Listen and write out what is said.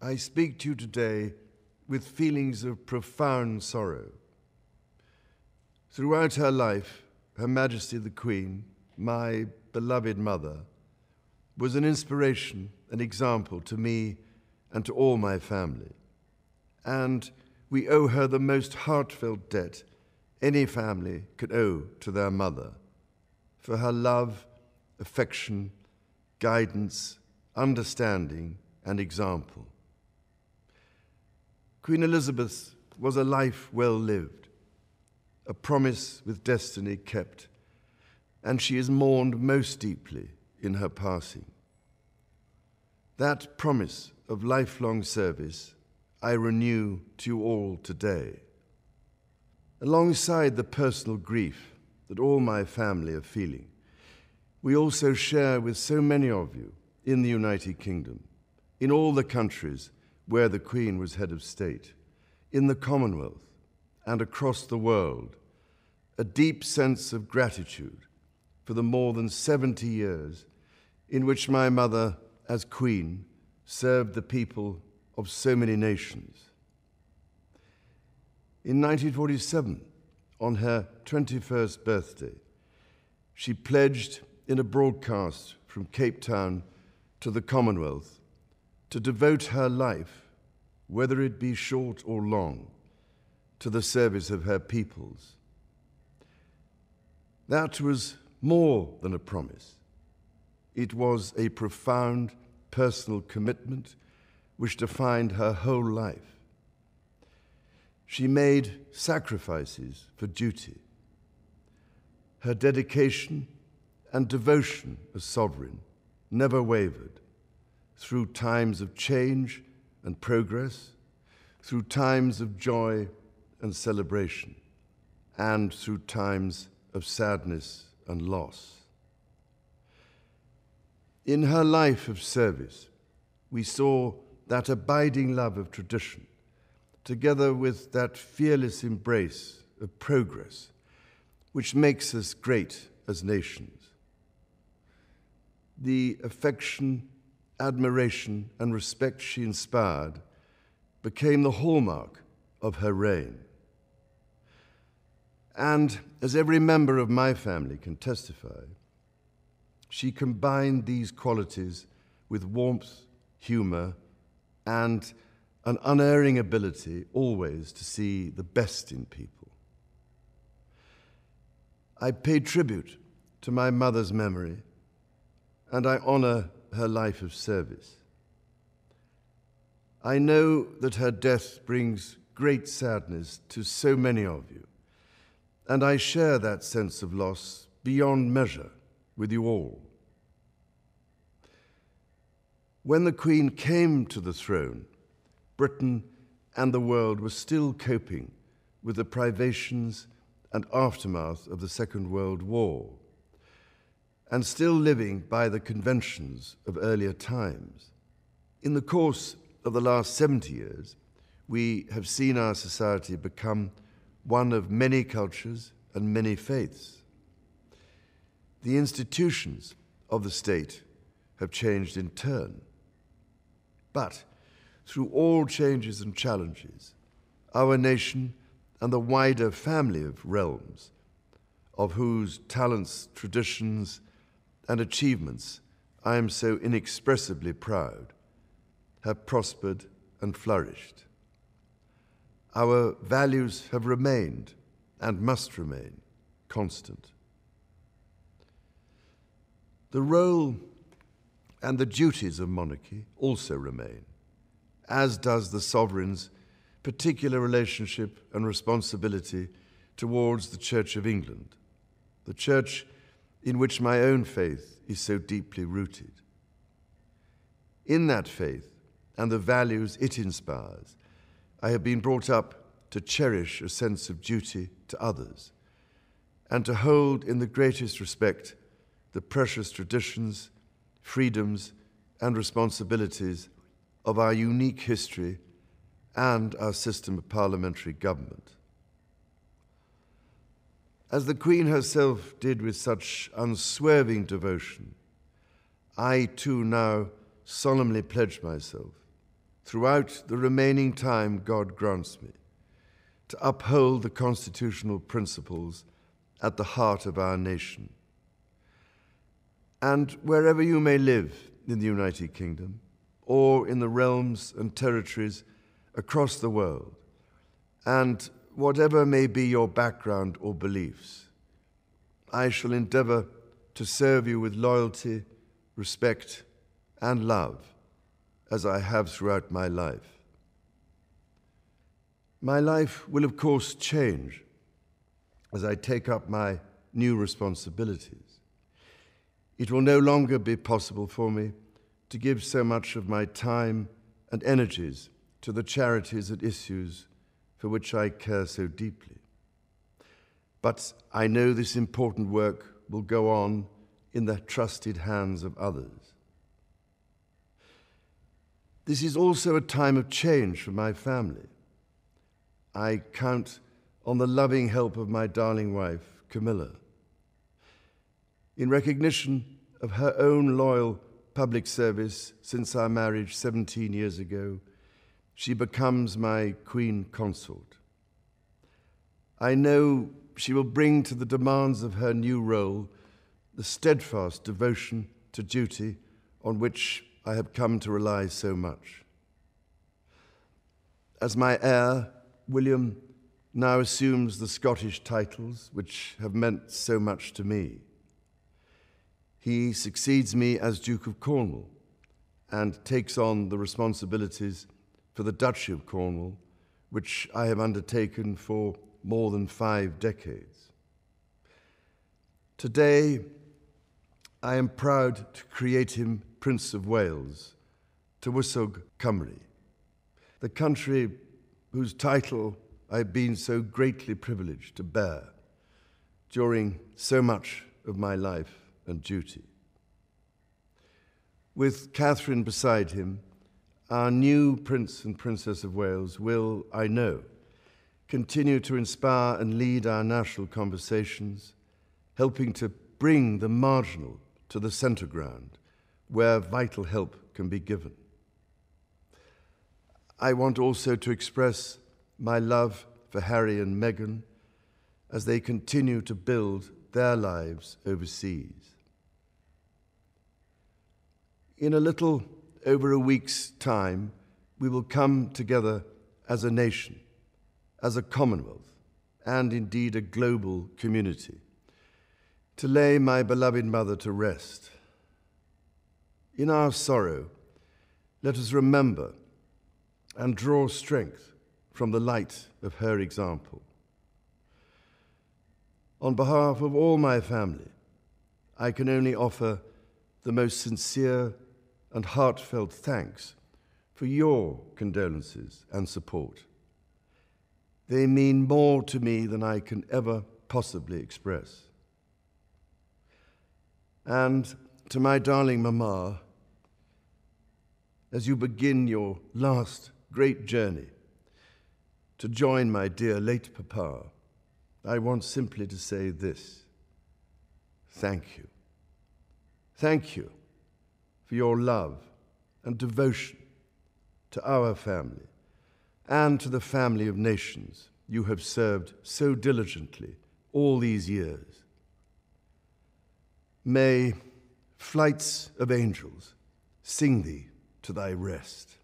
I speak to you today with feelings of profound sorrow. Throughout her life, Her Majesty the Queen, my beloved mother, was an inspiration, an example to me and to all my family. And we owe her the most heartfelt debt any family could owe to their mother for her love, affection, guidance, understanding, and example. Queen Elizabeth was a life well lived, a promise with destiny kept, and she is mourned most deeply in her passing. That promise of lifelong service I renew to you all today. Alongside the personal grief that all my family are feeling, we also share with so many of you in the United Kingdom, in all the countries where the Queen was head of state, in the Commonwealth and across the world, a deep sense of gratitude for the more than 70 years in which my mother, as Queen, served the people of so many nations. In 1947, on her 21st birthday, she pledged in a broadcast from Cape Town to the Commonwealth to devote her life, whether it be short or long, to the service of her peoples. That was more than a promise. It was a profound personal commitment which defined her whole life. She made sacrifices for duty. Her dedication and devotion as sovereign never wavered through times of change and progress, through times of joy and celebration, and through times of sadness and loss. In her life of service, we saw that abiding love of tradition, together with that fearless embrace of progress, which makes us great as nations. The affection admiration, and respect she inspired became the hallmark of her reign. And as every member of my family can testify, she combined these qualities with warmth, humour, and an unerring ability always to see the best in people. I pay tribute to my mother's memory, and I honour her life of service. I know that her death brings great sadness to so many of you, and I share that sense of loss beyond measure with you all. When the Queen came to the throne, Britain and the world were still coping with the privations and aftermath of the Second World War and still living by the conventions of earlier times. In the course of the last 70 years, we have seen our society become one of many cultures and many faiths. The institutions of the state have changed in turn. But through all changes and challenges, our nation and the wider family of realms, of whose talents, traditions, and achievements I am so inexpressibly proud have prospered and flourished. Our values have remained and must remain constant. The role and the duties of monarchy also remain, as does the sovereign's particular relationship and responsibility towards the Church of England. The Church in which my own faith is so deeply rooted. In that faith and the values it inspires, I have been brought up to cherish a sense of duty to others and to hold in the greatest respect the precious traditions, freedoms, and responsibilities of our unique history and our system of parliamentary government as the Queen herself did with such unswerving devotion, I too now solemnly pledge myself, throughout the remaining time God grants me, to uphold the constitutional principles at the heart of our nation. And wherever you may live in the United Kingdom, or in the realms and territories across the world, and whatever may be your background or beliefs. I shall endeavour to serve you with loyalty, respect, and love, as I have throughout my life. My life will, of course, change as I take up my new responsibilities. It will no longer be possible for me to give so much of my time and energies to the charities and issues for which I care so deeply. But I know this important work will go on in the trusted hands of others. This is also a time of change for my family. I count on the loving help of my darling wife, Camilla. In recognition of her own loyal public service since our marriage 17 years ago, she becomes my queen consort. I know she will bring to the demands of her new role the steadfast devotion to duty on which I have come to rely so much. As my heir, William now assumes the Scottish titles which have meant so much to me. He succeeds me as Duke of Cornwall and takes on the responsibilities for the Duchy of Cornwall, which I have undertaken for more than five decades. Today, I am proud to create him Prince of Wales, Tywysog Cymru, the country whose title I have been so greatly privileged to bear during so much of my life and duty. With Catherine beside him, our new Prince and Princess of Wales will, I know, continue to inspire and lead our national conversations, helping to bring the marginal to the centre ground where vital help can be given. I want also to express my love for Harry and Meghan as they continue to build their lives overseas. In a little over a week's time, we will come together as a nation, as a commonwealth, and indeed a global community, to lay my beloved mother to rest. In our sorrow, let us remember and draw strength from the light of her example. On behalf of all my family, I can only offer the most sincere and heartfelt thanks for your condolences and support. They mean more to me than I can ever possibly express. And to my darling Mama, as you begin your last great journey to join my dear late Papa, I want simply to say this thank you. Thank you for your love and devotion to our family and to the family of nations you have served so diligently all these years. May flights of angels sing thee to thy rest.